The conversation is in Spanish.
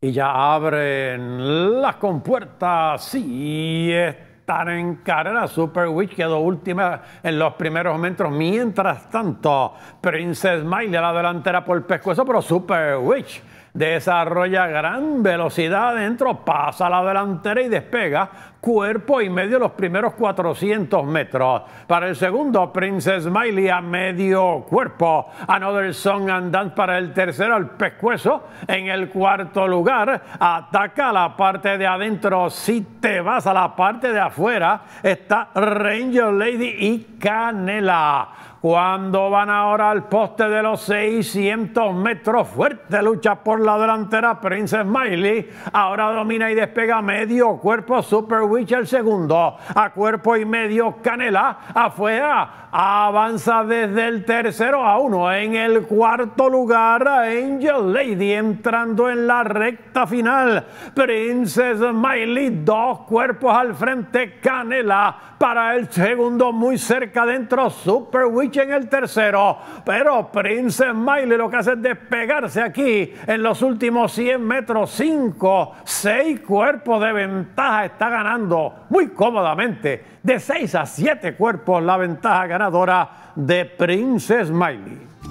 y ya abren las compuertas. y están en carrera. Super Witch quedó última en los primeros metros. Mientras tanto, Princess Mile a la delantera por el pescuezo, pero Super Witch desarrolla gran velocidad adentro, pasa a la delantera y despega cuerpo y medio los primeros 400 metros. Para el segundo, Princess Miley a medio cuerpo. Another Song and Dance para el tercero, el pescuezo. En el cuarto lugar, ataca la parte de adentro. Si te vas a la parte de afuera, está Ranger Lady y Canela. Cuando van ahora al poste de los 600 metros, fuerte lucha por la delantera Princess Miley. Ahora domina y despega medio cuerpo Super Witch el segundo. A cuerpo y medio Canela afuera. Avanza desde el tercero a uno. En el cuarto lugar Angel Lady entrando en la recta final. Princess Miley dos cuerpos al frente. Canela para el segundo muy cerca dentro Super Witch en el tercero, pero Princess Miley lo que hace es despegarse aquí en los últimos 100 metros, 5, 6 cuerpos de ventaja, está ganando muy cómodamente, de 6 a 7 cuerpos la ventaja ganadora de Princess Miley.